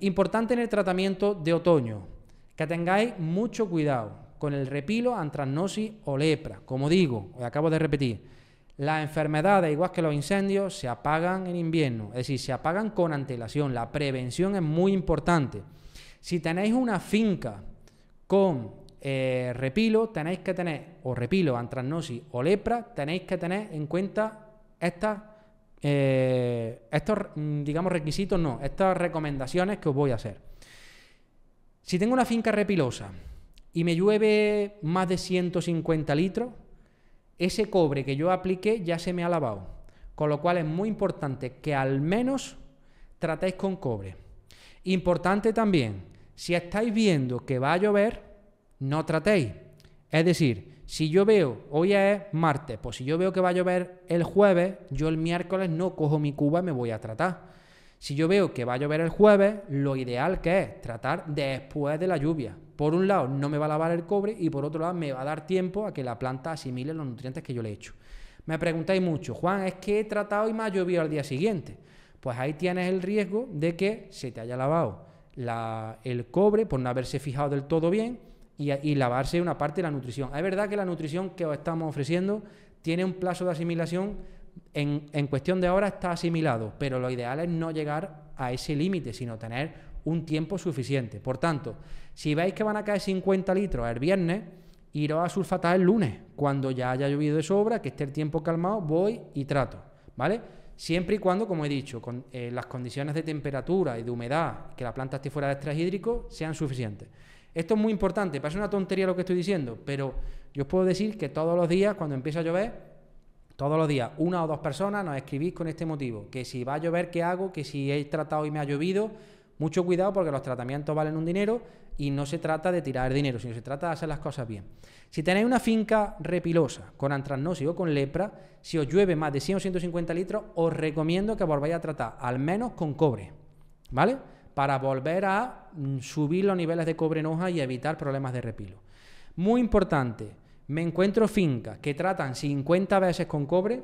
Importante en el tratamiento de otoño, que tengáis mucho cuidado con el repilo, antrasnosis o lepra. Como digo, os acabo de repetir, las enfermedades, igual que los incendios, se apagan en invierno, es decir, se apagan con antelación. La prevención es muy importante. Si tenéis una finca con eh, repilo, tenéis que tener, o repilo, antrasnosis o lepra, tenéis que tener en cuenta estas eh, estos, mm, digamos, requisitos no, estas recomendaciones que os voy a hacer. Si tengo una finca repilosa y me llueve más de 150 litros, ese cobre que yo apliqué ya se me ha lavado. Con lo cual es muy importante que al menos tratéis con cobre. Importante también, si estáis viendo que va a llover, no tratéis. Es decir, si yo veo, hoy es martes, pues si yo veo que va a llover el jueves, yo el miércoles no cojo mi cuba y me voy a tratar. Si yo veo que va a llover el jueves, lo ideal que es tratar después de la lluvia. Por un lado, no me va a lavar el cobre y por otro lado, me va a dar tiempo a que la planta asimile los nutrientes que yo le he hecho. Me preguntáis mucho, Juan, es que he tratado y me ha llovido al día siguiente. Pues ahí tienes el riesgo de que se te haya lavado el cobre por no haberse fijado del todo bien y, lavarse una parte de la nutrición. Es verdad que la nutrición que os estamos ofreciendo tiene un plazo de asimilación en, cuestión de horas está asimilado, pero lo ideal es no llegar a ese límite, sino tener un tiempo suficiente. Por tanto, si veis que van a caer 50 litros el viernes, iros a sulfatar el lunes, cuando ya haya llovido de sobra, que esté el tiempo calmado, voy y trato, ¿vale? Siempre y cuando, como he dicho, con eh, las condiciones de temperatura y de humedad, que la planta esté fuera de estrés hídrico, sean suficientes. Esto es muy importante, parece una tontería lo que estoy diciendo, pero yo os puedo decir que todos los días, cuando empieza a llover, todos los días, una o dos personas nos escribís con este motivo, que si va a llover, ¿qué hago? Que si he tratado y me ha llovido, mucho cuidado porque los tratamientos valen un dinero y no se trata de tirar dinero, sino se trata de hacer las cosas bien. Si tenéis una finca repilosa con antrasnosis o con lepra, si os llueve más de 100 o 150 litros, os recomiendo que volváis a tratar al menos con cobre, ¿vale? para volver a mm, subir los niveles de cobre en hoja y evitar problemas de repilo. Muy importante, me encuentro fincas que tratan 50 veces con cobre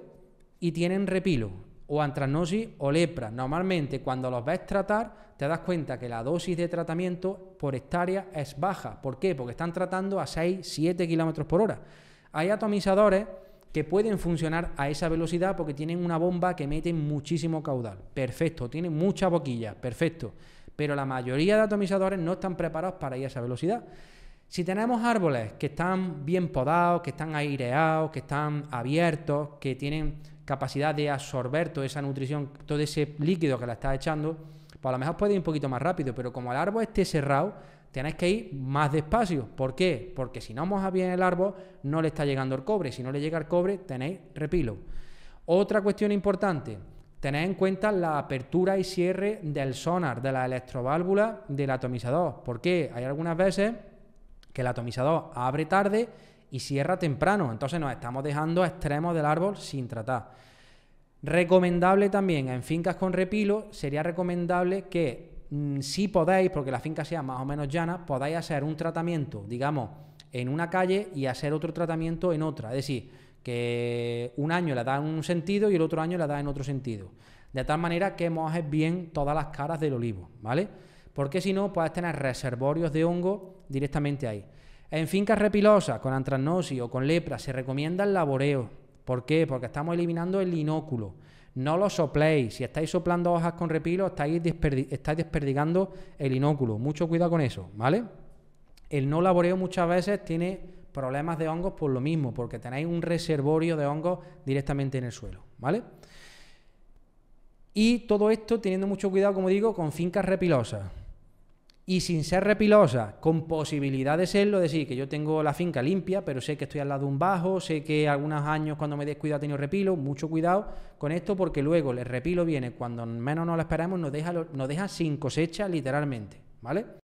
y tienen repilo o antranosis o lepra. Normalmente cuando los ves tratar te das cuenta que la dosis de tratamiento por hectárea es baja. ¿Por qué? Porque están tratando a 6, 7 km por hora. Hay atomizadores que pueden funcionar a esa velocidad porque tienen una bomba que mete muchísimo caudal. Perfecto, tiene mucha boquilla, perfecto pero la mayoría de atomizadores no están preparados para ir a esa velocidad. Si tenemos árboles que están bien podados, que están aireados, que están abiertos, que tienen capacidad de absorber toda esa nutrición, todo ese líquido que la está echando, pues a lo mejor puede ir un poquito más rápido, pero como el árbol esté cerrado, tenéis que ir más despacio. ¿Por qué? Porque si no moja bien el árbol, no le está llegando el cobre. Si no le llega el cobre, tenéis repilo. Otra cuestión importante, Tened en cuenta la apertura y cierre del sonar, de la electroválvula del atomizador. porque Hay algunas veces que el atomizador abre tarde y cierra temprano. Entonces nos estamos dejando extremos del árbol sin tratar. Recomendable también en fincas con repilo, sería recomendable que mm, si podéis, porque la finca sea más o menos llana, podáis hacer un tratamiento, digamos, en una calle y hacer otro tratamiento en otra. Es decir, que un año la da en un sentido y el otro año la da en otro sentido. De tal manera que mojes bien todas las caras del olivo, ¿vale? Porque si no, puedes tener reservorios de hongo directamente ahí. En fincas repilosas, con antragnosis o con lepra, se recomienda el laboreo. ¿Por qué? Porque estamos eliminando el inóculo. No lo sopléis. Si estáis soplando hojas con repilo, estáis, estáis desperdigando el inóculo. Mucho cuidado con eso, ¿vale? El no laboreo muchas veces tiene problemas de hongos por lo mismo, porque tenéis un reservorio de hongos directamente en el suelo, ¿vale? Y todo esto teniendo mucho cuidado, como digo, con fincas repilosas. Y sin ser repilosa, con posibilidad de serlo, es decir, que yo tengo la finca limpia, pero sé que estoy al lado de un bajo, sé que algunos años cuando me descuido he tenido repilo, mucho cuidado con esto porque luego el repilo viene cuando menos nos lo esperamos, nos deja, nos deja sin cosecha literalmente, ¿vale?